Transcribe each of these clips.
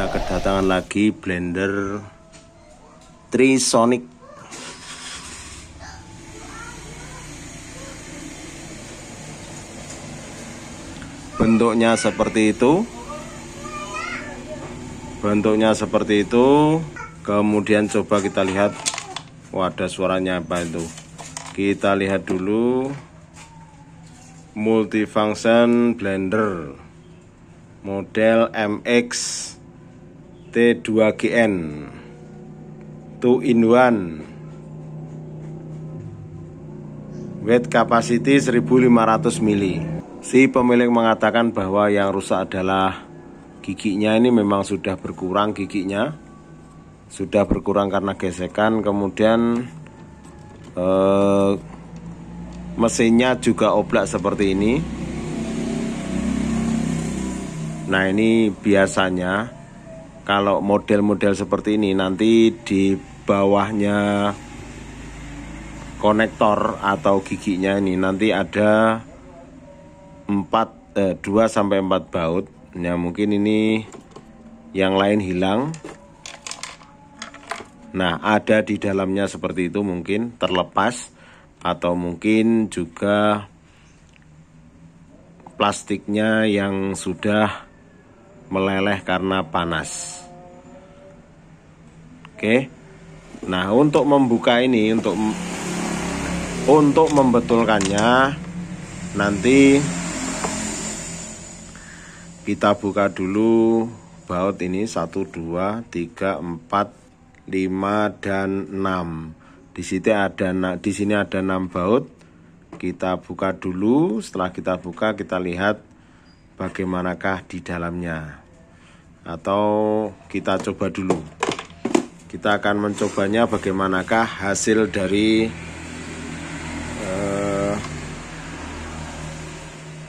kita kedatangan lagi blender Trisonic bentuknya seperti itu bentuknya seperti itu kemudian coba kita lihat wadah suaranya apa itu kita lihat dulu multifunction blender model MX T2GN 2 in 1 Weight capacity 1500 mili Si pemilik mengatakan bahwa yang rusak adalah giginya ini memang sudah berkurang giginya Sudah berkurang karena gesekan kemudian eh, mesinnya juga oblak seperti ini Nah ini biasanya kalau model-model seperti ini nanti di bawahnya konektor atau giginya ini nanti ada 4 eh, 2 sampai 4 baut. Ya mungkin ini yang lain hilang. Nah, ada di dalamnya seperti itu mungkin terlepas atau mungkin juga plastiknya yang sudah meleleh karena panas. Oke. Nah, untuk membuka ini untuk untuk membetulkannya nanti kita buka dulu baut ini 1 2 3 4 5 dan 6. Di sini ada di sini ada 6 baut. Kita buka dulu, setelah kita buka kita lihat bagaimanakah di dalamnya. Atau kita coba dulu kita akan mencobanya bagaimanakah hasil dari uh,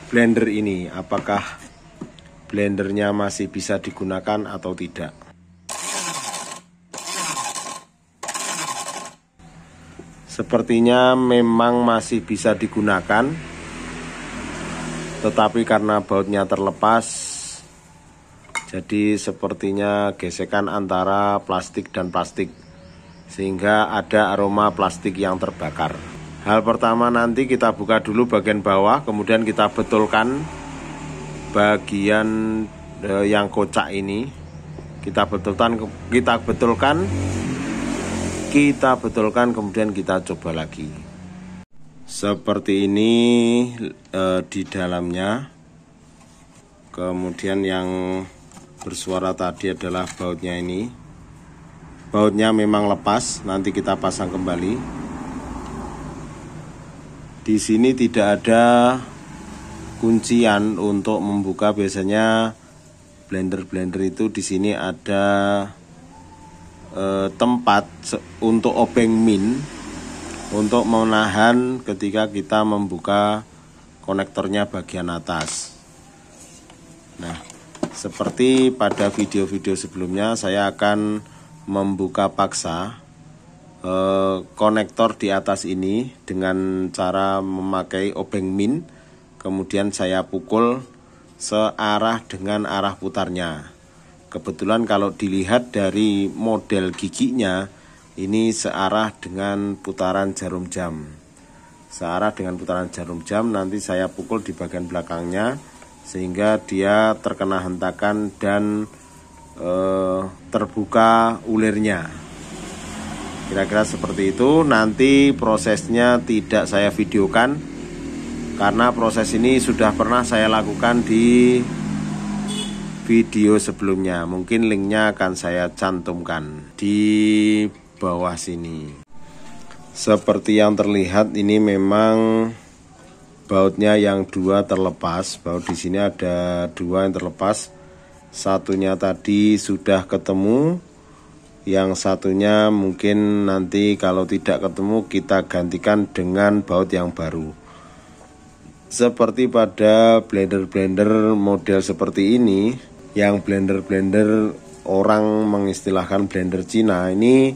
blender ini apakah blendernya masih bisa digunakan atau tidak sepertinya memang masih bisa digunakan tetapi karena bautnya terlepas jadi sepertinya gesekan antara plastik dan plastik sehingga ada aroma plastik yang terbakar. Hal pertama nanti kita buka dulu bagian bawah, kemudian kita betulkan bagian eh, yang kocak ini. Kita betulkan kita betulkan kita betulkan kemudian kita coba lagi. Seperti ini e, di dalamnya. Kemudian yang bersuara tadi adalah bautnya ini bautnya memang lepas nanti kita pasang kembali di sini tidak ada kuncian untuk membuka biasanya blender-blender itu di sini ada eh, tempat untuk obeng min untuk menahan ketika kita membuka konektornya bagian atas. Nah, seperti pada video-video sebelumnya saya akan membuka paksa eh, konektor di atas ini dengan cara memakai obeng min kemudian saya pukul searah dengan arah putarnya kebetulan kalau dilihat dari model giginya ini searah dengan putaran jarum jam searah dengan putaran jarum jam nanti saya pukul di bagian belakangnya sehingga dia terkena hentakan dan e, terbuka ulirnya. Kira-kira seperti itu. Nanti prosesnya tidak saya videokan karena proses ini sudah pernah saya lakukan di video sebelumnya. Mungkin linknya akan saya cantumkan di bawah sini. Seperti yang terlihat ini memang bautnya yang dua terlepas baut di sini ada dua yang terlepas satunya tadi sudah ketemu yang satunya mungkin nanti kalau tidak ketemu kita gantikan dengan baut yang baru seperti pada blender-blender model seperti ini yang blender-blender orang mengistilahkan blender Cina ini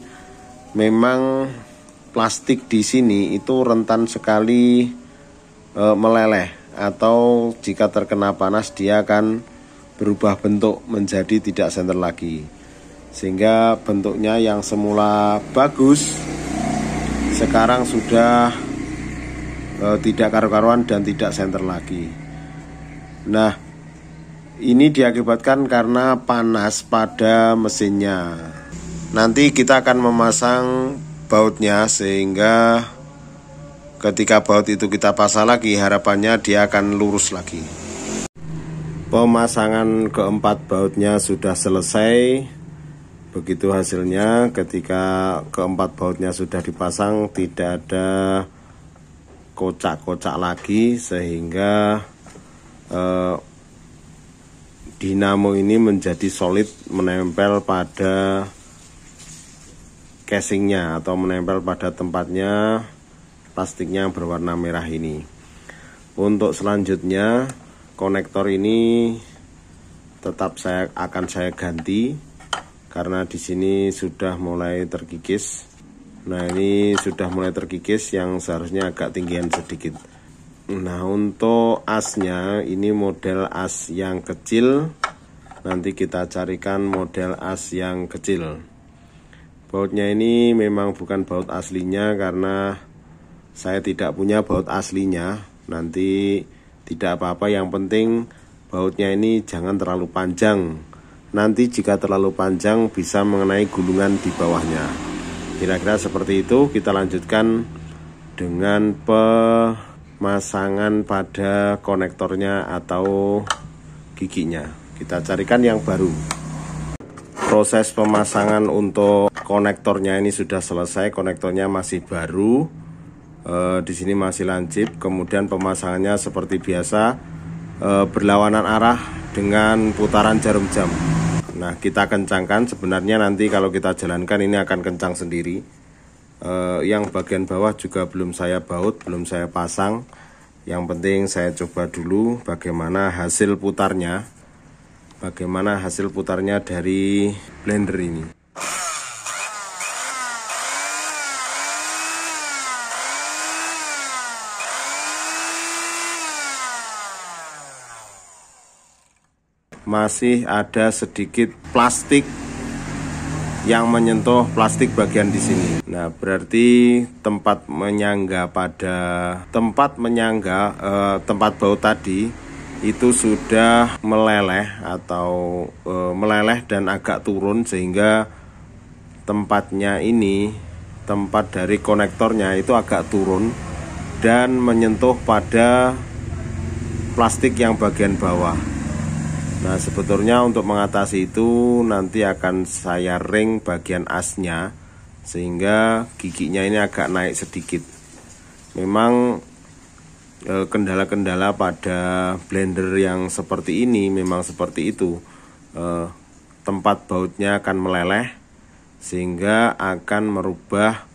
memang plastik di sini itu rentan sekali e, meleleh atau jika terkena panas dia akan berubah bentuk menjadi tidak senter lagi sehingga bentuknya yang semula bagus sekarang sudah e, tidak karu-karuan dan tidak senter lagi nah ini diakibatkan karena panas pada mesinnya nanti kita akan memasang bautnya sehingga Ketika baut itu kita pasang lagi, harapannya dia akan lurus lagi. Pemasangan keempat bautnya sudah selesai. Begitu hasilnya ketika keempat bautnya sudah dipasang, tidak ada kocak-kocak lagi sehingga eh, dinamo ini menjadi solid menempel pada casingnya atau menempel pada tempatnya plastiknya berwarna merah ini untuk selanjutnya konektor ini tetap saya akan saya ganti karena di sini sudah mulai terkikis nah ini sudah mulai terkikis yang seharusnya agak tinggian sedikit nah untuk asnya ini model as yang kecil nanti kita carikan model as yang kecil bautnya ini memang bukan baut aslinya karena saya tidak punya baut aslinya nanti tidak apa-apa yang penting bautnya ini jangan terlalu panjang nanti jika terlalu panjang bisa mengenai gulungan di bawahnya kira-kira seperti itu kita lanjutkan dengan pemasangan pada konektornya atau giginya kita carikan yang baru proses pemasangan untuk konektornya ini sudah selesai konektornya masih baru e, di sini masih lancip kemudian pemasangannya seperti biasa eh, berlawanan arah dengan putaran jarum jam nah kita kencangkan sebenarnya nanti kalau kita jalankan ini akan kencang sendiri eh, yang bagian bawah juga belum saya baut belum saya pasang yang penting saya coba dulu bagaimana hasil putarnya bagaimana hasil putarnya dari blender ini masih ada sedikit plastik yang menyentuh plastik bagian di sini. Nah, berarti tempat menyangga pada tempat menyangga eh, tempat baut tadi itu sudah meleleh atau eh, meleleh dan agak turun sehingga tempatnya ini tempat dari konektornya itu agak turun dan menyentuh pada plastik yang bagian bawah. Nah sebetulnya untuk mengatasi itu nanti akan saya ring bagian asnya sehingga giginya ini agak naik sedikit. Memang e, kendala-kendala pada blender yang seperti ini memang seperti itu e, tempat bautnya akan meleleh sehingga akan merubah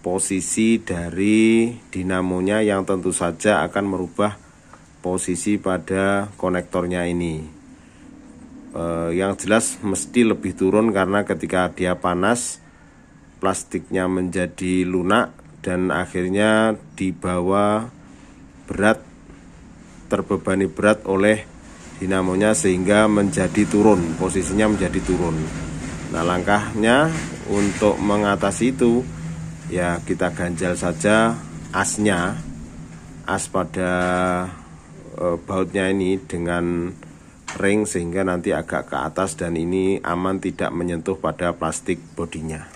posisi dari dinamonya yang tentu saja akan merubah posisi pada konektornya ini eh, yang jelas mesti lebih turun karena ketika dia panas plastiknya menjadi lunak dan akhirnya dibawa berat terbebani berat oleh dinamonya sehingga menjadi turun posisinya menjadi turun nah langkahnya untuk mengatasi itu ya kita ganjal saja asnya as pada eh, bautnya ini dengan ring sehingga nanti agak ke atas dan ini aman tidak menyentuh pada plastik bodinya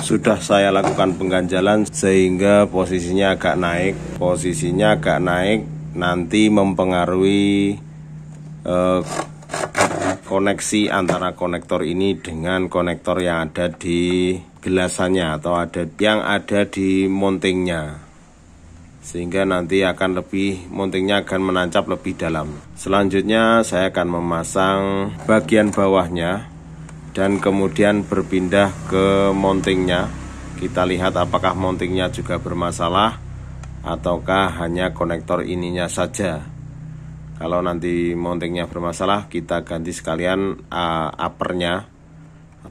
sudah saya lakukan pengganjalan sehingga posisinya agak naik posisinya agak naik nanti mempengaruhi eh, koneksi antara konektor ini dengan konektor yang ada di gelasannya atau ada yang ada di mountingnya sehingga nanti akan lebih mountingnya akan menancap lebih dalam selanjutnya saya akan memasang bagian bawahnya dan kemudian berpindah ke mountingnya kita lihat apakah mountingnya juga bermasalah ataukah hanya konektor ininya saja kalau nanti mountingnya bermasalah kita ganti sekalian uh, uppernya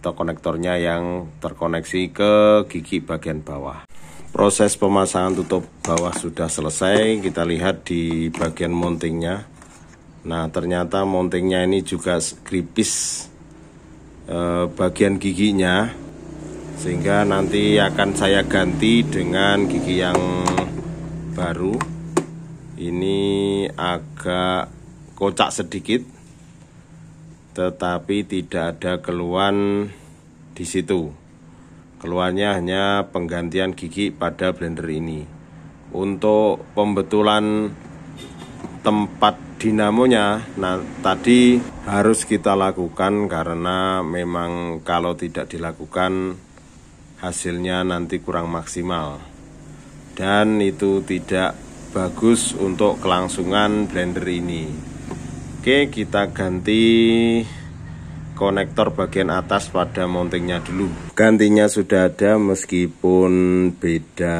atau konektornya yang terkoneksi ke gigi bagian bawah proses pemasangan tutup bawah sudah selesai kita lihat di bagian mountingnya nah ternyata mountingnya ini juga kripis eh, bagian giginya sehingga nanti akan saya ganti dengan gigi yang baru ini agak kocak sedikit tetapi tidak ada keluhan di situ keluarnya hanya penggantian gigi pada blender ini untuk pembetulan tempat dinamonya nah tadi harus kita lakukan karena memang kalau tidak dilakukan hasilnya nanti kurang maksimal dan itu tidak bagus untuk kelangsungan blender ini Oke kita ganti konektor bagian atas pada mountingnya dulu gantinya sudah ada meskipun beda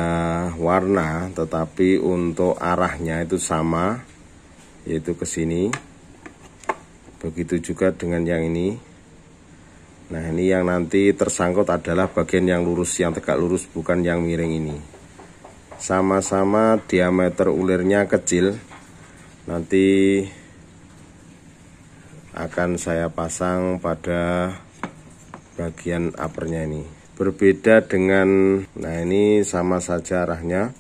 warna tetapi untuk arahnya itu sama yaitu ke sini begitu juga dengan yang ini nah ini yang nanti tersangkut adalah bagian yang lurus yang tegak lurus bukan yang miring ini sama-sama diameter ulirnya kecil nanti akan saya pasang pada bagian uppernya ini berbeda dengan nah ini sama saja arahnya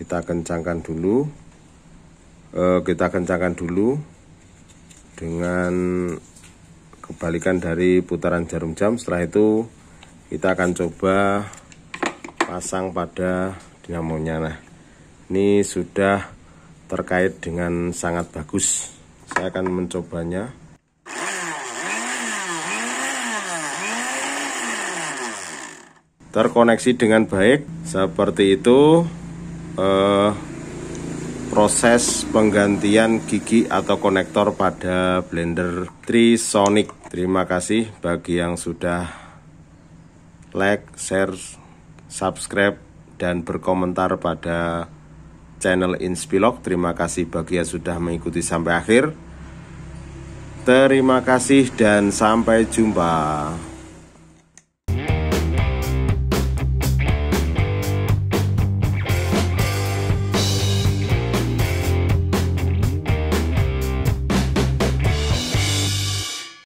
kita kencangkan dulu e, kita kencangkan dulu dengan kebalikan dari putaran jarum jam setelah itu kita akan coba pasang pada dinamonya nah ini sudah terkait dengan sangat bagus saya akan mencobanya terkoneksi dengan baik seperti itu eh, proses penggantian gigi atau konektor pada blender Trisonic terima kasih bagi yang sudah like, share, subscribe dan berkomentar pada channel Inspilog terima kasih bagi yang sudah mengikuti sampai akhir Terima kasih dan sampai jumpa.